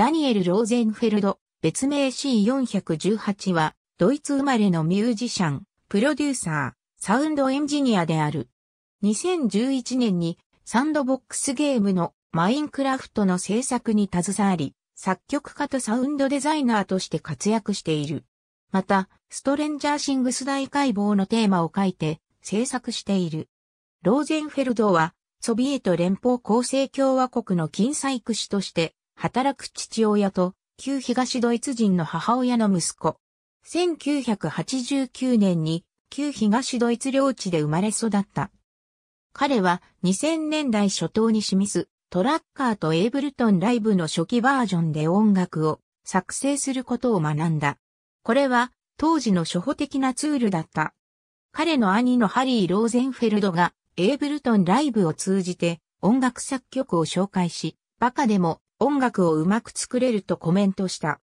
ダニエル・ローゼンフェルド、別名 C418 は、ドイツ生まれのミュージシャン、プロデューサー、サウンドエンジニアである。2011年に、サンドボックスゲームのマインクラフトの制作に携わり、作曲家とサウンドデザイナーとして活躍している。また、ストレンジャーシングス大解剖のテーマを書いて制作している。ローゼンフェルドは、ソビエト連邦構成共和国の金細工師として、働く父親と、旧東ドイツ人の母親の息子。1989年に、旧東ドイツ領地で生まれ育った。彼は2000年代初頭に示すトラッカーとエイブルトンライブの初期バージョンで音楽を作成することを学んだ。これは当時の初歩的なツールだった。彼の兄のハリー・ローゼンフェルドがエイブルトンライブを通じて音楽作曲を紹介し、バカでも音楽をうまく作れるとコメントした。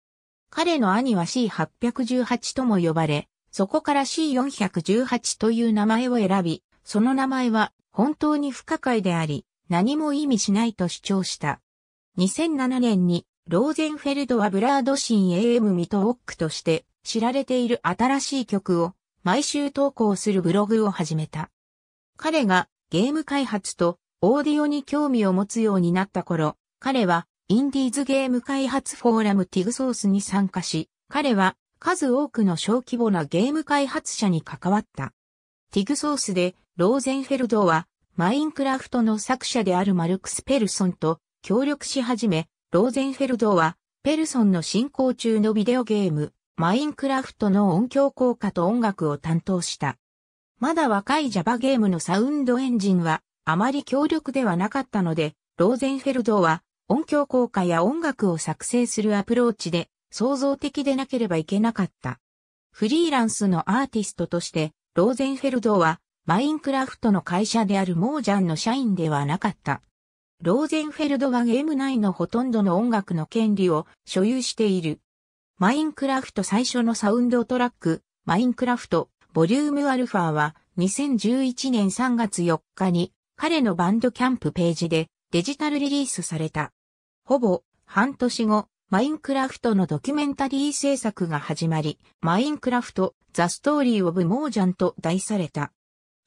彼の兄は C818 とも呼ばれ、そこから C418 という名前を選び、その名前は本当に不可解であり、何も意味しないと主張した。2007年にローゼンフェルドはブラードシン AM ミトウォックとして知られている新しい曲を毎週投稿するブログを始めた。彼がゲーム開発とオーディオに興味を持つようになった頃、彼はインディーズゲーム開発フォーラムティグソースに参加し、彼は数多くの小規模なゲーム開発者に関わった。ティグソースでローゼンフェルドはマインクラフトの作者であるマルクス・ペルソンと協力し始め、ローゼンフェルドはペルソンの進行中のビデオゲーム、マインクラフトの音響効果と音楽を担当した。まだ若い Java ゲームのサウンドエンジンはあまり強力ではなかったので、ローゼンフェルドは音響効果や音楽を作成するアプローチで創造的でなければいけなかった。フリーランスのアーティストとして、ローゼンフェルドはマインクラフトの会社であるモージャンの社員ではなかった。ローゼンフェルドはゲーム内のほとんどの音楽の権利を所有している。マインクラフト最初のサウンドトラック、マインクラフト、ボリュームアルファは2011年3月4日に彼のバンドキャンプページでデジタルリリースされた。ほぼ半年後、マインクラフトのドキュメンタリー制作が始まり、マインクラフト、ザ・ストーリー・オブ・モージャンと題された。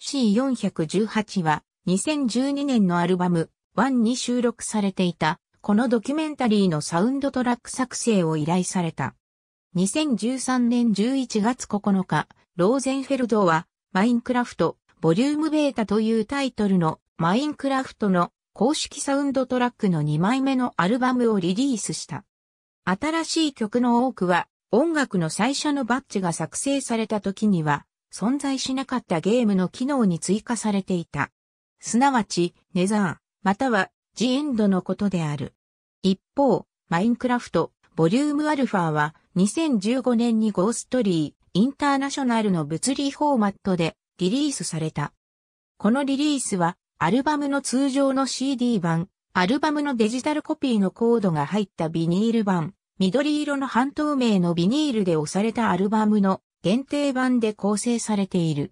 C418 は2012年のアルバム1に収録されていた、このドキュメンタリーのサウンドトラック作成を依頼された。2013年11月9日、ローゼンフェルドは、マインクラフト、ボリュームベータというタイトルの、マインクラフトの公式サウンドトラックの2枚目のアルバムをリリースした。新しい曲の多くは音楽の最初のバッジが作成された時には存在しなかったゲームの機能に追加されていた。すなわち、ネザー、またはジエンドのことである。一方、マインクラフト、ボリュームアルファは2015年にゴーストリー、インターナショナルの物理フォーマットでリリースされた。このリリースはアルバムの通常の CD 版、アルバムのデジタルコピーのコードが入ったビニール版、緑色の半透明のビニールで押されたアルバムの限定版で構成されている。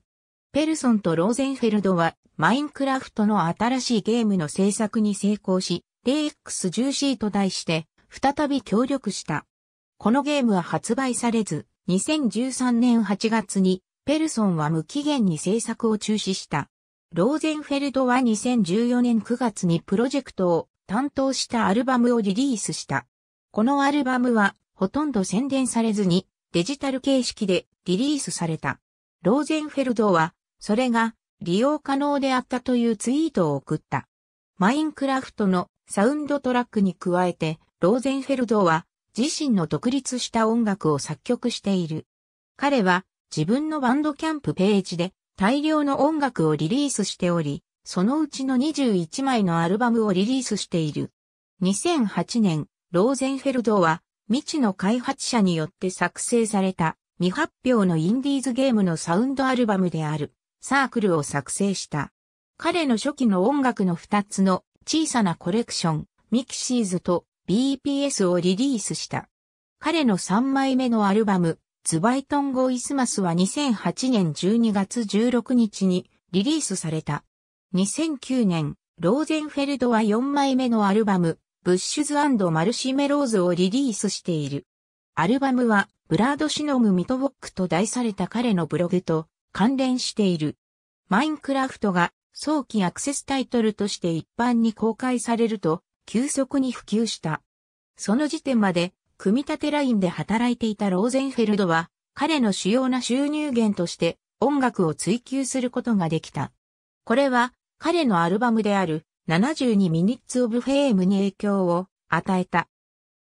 ペルソンとローゼンフェルドは、マインクラフトの新しいゲームの制作に成功し、d x 1 c と題して、再び協力した。このゲームは発売されず、2013年8月に、ペルソンは無期限に制作を中止した。ローゼンフェルドは2014年9月にプロジェクトを担当したアルバムをリリースした。このアルバムはほとんど宣伝されずにデジタル形式でリリースされた。ローゼンフェルドはそれが利用可能であったというツイートを送った。マインクラフトのサウンドトラックに加えてローゼンフェルドは自身の独立した音楽を作曲している。彼は自分のバンドキャンプページで大量の音楽をリリースしており、そのうちの21枚のアルバムをリリースしている。2008年、ローゼンフェルドは、未知の開発者によって作成された未発表のインディーズゲームのサウンドアルバムであるサークルを作成した。彼の初期の音楽の2つの小さなコレクション、ミキシーズと BPS をリリースした。彼の3枚目のアルバム、ズバイトンゴイスマスは2008年12月16日にリリースされた。2009年、ローゼンフェルドは4枚目のアルバム、ブッシュズマルシメローズをリリースしている。アルバムは、ブラードシノムミトボックと題された彼のブログと関連している。マインクラフトが早期アクセスタイトルとして一般に公開されると、急速に普及した。その時点まで組み立てラインで働いていたローゼンフェルドは、彼の主要な収入源として音楽を追求することができた。これは彼のアルバムである72 Minutes of Fame に影響を与えた。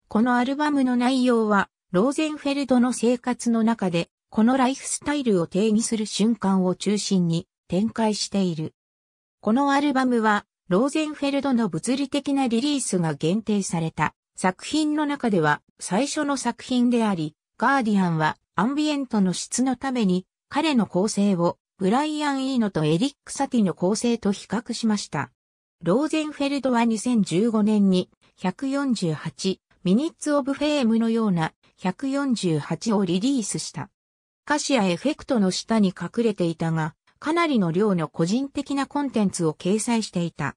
このアルバムの内容は、ローゼンフェルドの生活の中で、このライフスタイルを定義する瞬間を中心に展開している。このアルバムは、ローゼンフェルドの物理的なリリースが限定された。作品の中では最初の作品であり、ガーディアンはアンビエントの質のために彼の構成をブライアン・イーノとエリック・サティの構成と比較しました。ローゼンフェルドは2015年に148ミニッツ・オブ・フェームのような148をリリースした。歌詞やエフェクトの下に隠れていたが、かなりの量の個人的なコンテンツを掲載していた。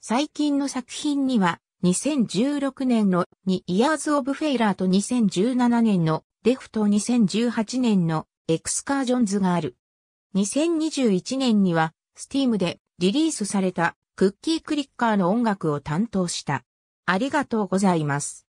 最近の作品には2016年の2 Years of Failure と2017年のデフと2018年のエクスカージョンズがある。2021年には Steam でリリースされたクッキークリッカーの音楽を担当した。ありがとうございます。